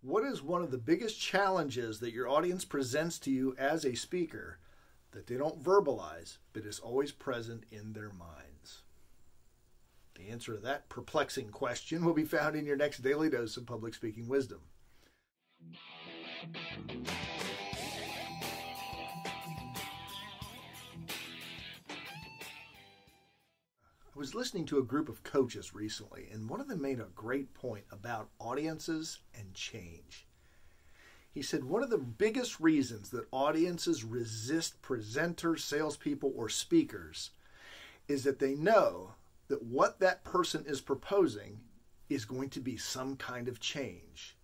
What is one of the biggest challenges that your audience presents to you as a speaker that they don't verbalize but is always present in their minds? The answer to that perplexing question will be found in your next daily dose of public speaking wisdom. I was listening to a group of coaches recently, and one of them made a great point about audiences and change. He said one of the biggest reasons that audiences resist presenters, salespeople, or speakers is that they know that what that person is proposing is going to be some kind of change,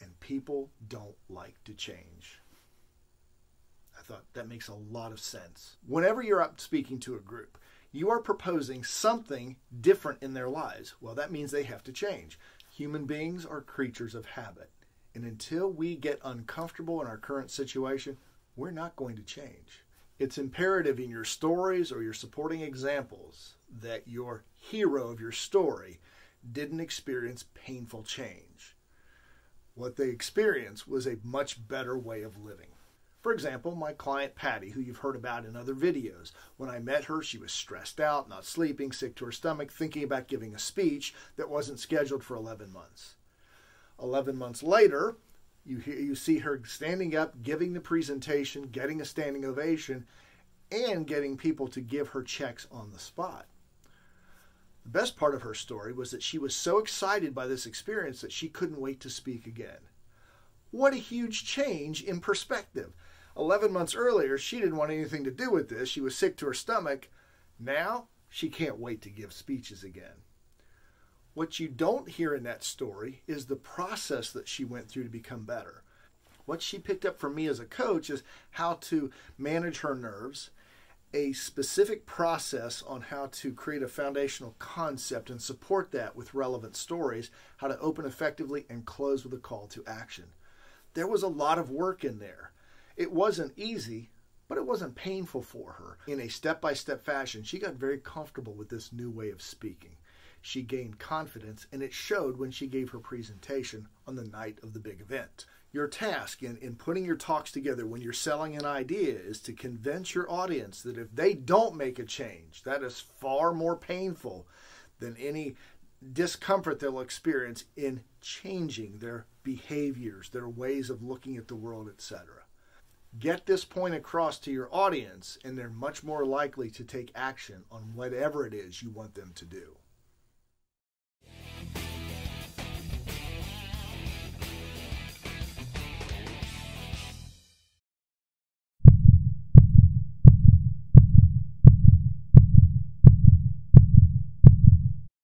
and people don't like to change. I thought that makes a lot of sense. Whenever you're up speaking to a group, you are proposing something different in their lives. Well, that means they have to change. Human beings are creatures of habit. And until we get uncomfortable in our current situation, we're not going to change. It's imperative in your stories or your supporting examples that your hero of your story didn't experience painful change. What they experienced was a much better way of living. For example, my client Patty, who you've heard about in other videos. When I met her, she was stressed out, not sleeping, sick to her stomach, thinking about giving a speech that wasn't scheduled for 11 months. 11 months later, you, you see her standing up, giving the presentation, getting a standing ovation, and getting people to give her checks on the spot. The best part of her story was that she was so excited by this experience that she couldn't wait to speak again. What a huge change in perspective. 11 months earlier, she didn't want anything to do with this. She was sick to her stomach. Now, she can't wait to give speeches again. What you don't hear in that story is the process that she went through to become better. What she picked up from me as a coach is how to manage her nerves, a specific process on how to create a foundational concept and support that with relevant stories, how to open effectively and close with a call to action. There was a lot of work in there. It wasn't easy, but it wasn't painful for her. In a step by step fashion, she got very comfortable with this new way of speaking. She gained confidence, and it showed when she gave her presentation on the night of the big event. Your task in, in putting your talks together when you're selling an idea is to convince your audience that if they don't make a change, that is far more painful than any discomfort they'll experience in changing their behaviors, their ways of looking at the world, etc. Get this point across to your audience, and they're much more likely to take action on whatever it is you want them to do.